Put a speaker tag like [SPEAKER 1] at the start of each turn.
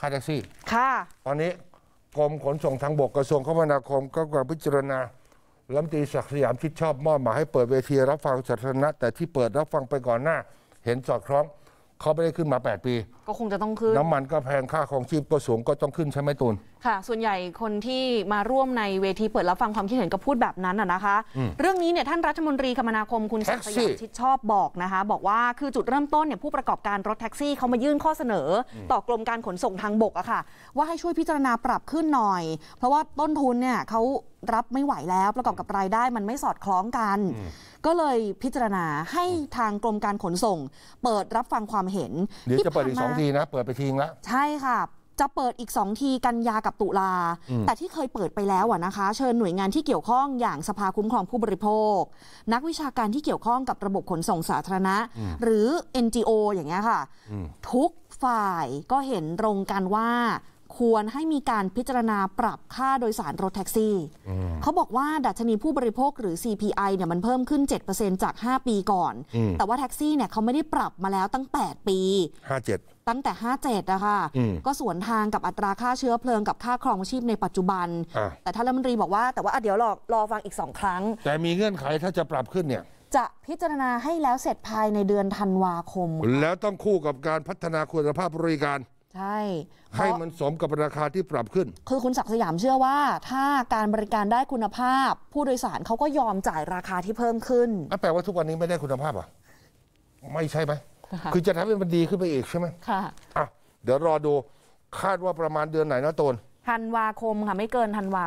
[SPEAKER 1] ค่าแท็กซี่ค่ะ ตอนนี้กรมขนส่งทางบกกระทรวงคมนาคมก็กำลังพิจารณาลำตีศักดิ์สยามชิดชอบมอบหมายให้เปิดเวทีรับฟังสาธารณะแต่ที่เปิดรับฟังไปก่อนหน้า เห็นสอดคล้องเขาไม่ได้ขึ้นมา 8 ปี
[SPEAKER 2] ก็คงจะต้องขึ้น น้ำมัน
[SPEAKER 1] ก็แพงค่าของชีพก็สูงก็ต้องขึ้นใช่ไหมตูน
[SPEAKER 2] ค่ะ ส่วนใหญ่คนที่มาร่วมในเวทีเปิดรับฟังความคิดเห็นก็พูดแบบนั้นนะนะคะ เรื่องนี้เนี่ยท่านรัฐมนตรีคมนาคมคุณศักดิ์สยามชิดชอบบอกนะคะ บอกว่าคือจุดเริ่มต้นเนี่ยผู้ประกอบการรถแท็กซี่เขามายื่นข้อเสนอ ต่อกรมการขนส่งทางบกอะค่ะว่าให้ช่วยพิจารณาปรับขึ้นหน่อย เพราะว่าต้นทุนเนี่ยเขารับไม่ไหวแล้วประกอบกับรายได้มันไม่สอดคล้องกันก็เลยพิจารณาให้ทางกรมการขนส่ง เปิดรับฟังความเห็นเดี๋ยวจะเปิดอีกสองที
[SPEAKER 1] นะ เปิดไปทีละ
[SPEAKER 2] ใช่ค่ะ จะเปิดอีกสองทีกันยากับตุลาแต่ที่เคยเปิดไปแล้วอะนะคะ เชิญหน่วยงานที่เกี่ยวข้องอย่างสภาคุ้มครองผู้บริโภค นักวิชาการที่เกี่ยวข้องกับระบบขนส่งสาธารณะ หรือ NGO อย่างเงี้ยค่ะ ทุกฝ่ายก็เห็นตรงกันว่าควรให้มีการพิจารณาปรับค่าโดยสารรถแท็กซี่ เขาบอกว่าดัชนีผู้บริโภคหรือ CPI เนี่ยมันเพิ่มขึ้น 7%จาก 5 ปีก่อน แต่ว่าแท็กซี่เนี่ยเขาไม่ได้ปรับมาแล้วตั้ง 8 ปี 57 ตั้งแต่ 57 นะคะ ก็สวนทางกับอัตราค่าเชื้อเพลิงกับค่าครองชีพในปัจจุบัน แต่ท่านรัฐมนตรีบอกว่าแต่ว่าเดี๋ยวรอรอฟังอีก2ครั้ง
[SPEAKER 1] แต่มีเงื่อนไขถ้าจะปรับขึ้นเนี่ย
[SPEAKER 2] จะพิจารณาให้แล้วเสร็จภายในเดือนธันวาคม
[SPEAKER 1] แล้วต้องคู่กับการพัฒนาคุณภาพบริการ
[SPEAKER 2] ใช่ ให้มัน
[SPEAKER 1] สมกับราคาที่ปรับขึ้น
[SPEAKER 2] คือคุณศักดิ์สยามเชื่อว่า ถ้าการบริการได้คุณภาพ ผู้โดยสารเขาก็ยอมจ่ายราคาที่เพิ่มขึ้น
[SPEAKER 1] แปลว่าทุกวันนี้ไม่ได้คุณภาพอ่ะไม่ใช่ไหมคือจะทำให้มันดีขึ้นไปอีกใช่ไหมค่ะอ่ะเดี๋ยวรอดูคาดว่าประมาณเดือนไหนนะตน
[SPEAKER 2] ธันวาคมค่ะไม่เกินธันวา